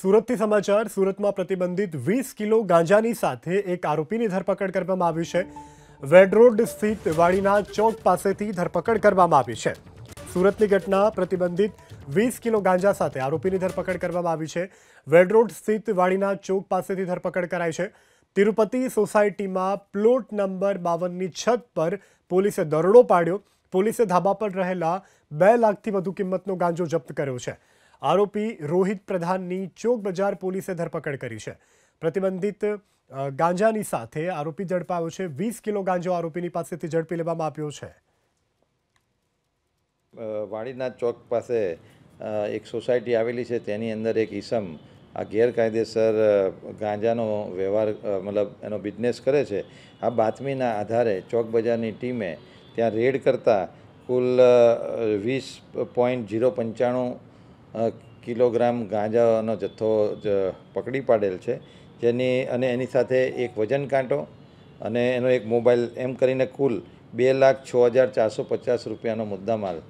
સુરતથી સમાચાર સુરતમાં પ્રતિબંધિત વીસ કિલો ગાંજાની સાથે એક આરોપીની ધરપકડ કરવામાં આવી છે વેડરોડ સ્થિત વાડીના ચોક પાસેથી ધરપકડ કરવામાં આવી છે સુરતની ઘટના પ્રતિબંધિત વીસ કિલો ગાંજા સાથે આરોપીની ધરપકડ કરવામાં આવી છે વેડરોડ સ્થિત વાડીના ચોક પાસેથી ધરપકડ કરાઈ છે તિરુપતિ સોસાયટીમાં પ્લોટ નંબર બાવનની છત પર પોલીસે દરોડો પાડ્યો પોલીસે ધાબા પર રહેલા બે લાખથી વધુ કિંમતનો ગાંજો જપ્ત કર્યો છે આરોપી રોહિત પ્રધાનની ચોક બજાર પોલીસે ધરપકડ કરી છે પ્રતિબંધિત ગાંજાની સાથે આરોપી ઝડપાયો છે વીસ કિલો ગાંજો આરોપીની પાસેથી ઝડપી લેવામાં આવ્યો છે વાડીના ચોક પાસે એક સોસાયટી આવેલી છે તેની અંદર એક ઈસમ આ ગેરકાયદેસર ગાંજાનો વ્યવહાર મતલબ એનો બિઝનેસ કરે છે આ બાતમીના આધારે ચોક બજારની ટીમે ત્યાં રેડ કરતાં કુલ વીસ પોઈન્ટ જીરો પંચાણું કિલોગ્રામ ગાંજાનો જથ્થો જ પકડી પાડેલ છે જેની અને એની સાથે એક વજન કાંટો અને એનો એક મોબાઈલ એમ કરીને કુલ બે લાખ છ હજાર ચારસો પચાસ રૂપિયાનો મુદ્દામાલ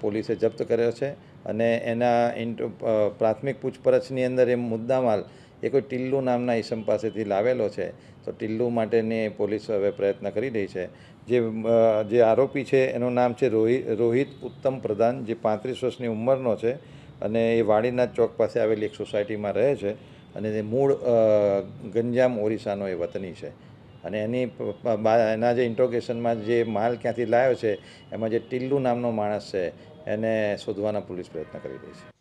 પોલીસે જપ્ત કર્યો છે અને એના ઇન્ટ પ્રાથમિક પૂછપરછની અંદર એ મુદ્દામાલ એ કોઈ ટિલ્લુ નામના ઈસમ પાસેથી લાવેલો છે તો ટિલ્લુ માટેની પોલીસ હવે પ્રયત્ન કરી રહી છે જે જે આરોપી છે એનું નામ છે રોહિત રોહિત ઉત્તમ પ્રધાન જે પાંત્રીસ વર્ષની ઉંમરનો છે અને એ વાડીનાથ ચોક પાસે આવેલી એક સોસાયટીમાં રહે છે અને એ મૂળ ગંજામ ઓરિસ્સાનો એ વતની છે અને એની એના જે ઇન્ટ્રોગેશનમાં જે માલ ક્યાંથી લાવ્યો છે એમાં જે ટિલ્લુ નામનો માણસ છે એને શોધવાના પોલીસ પ્રયત્ન કરી રહી છે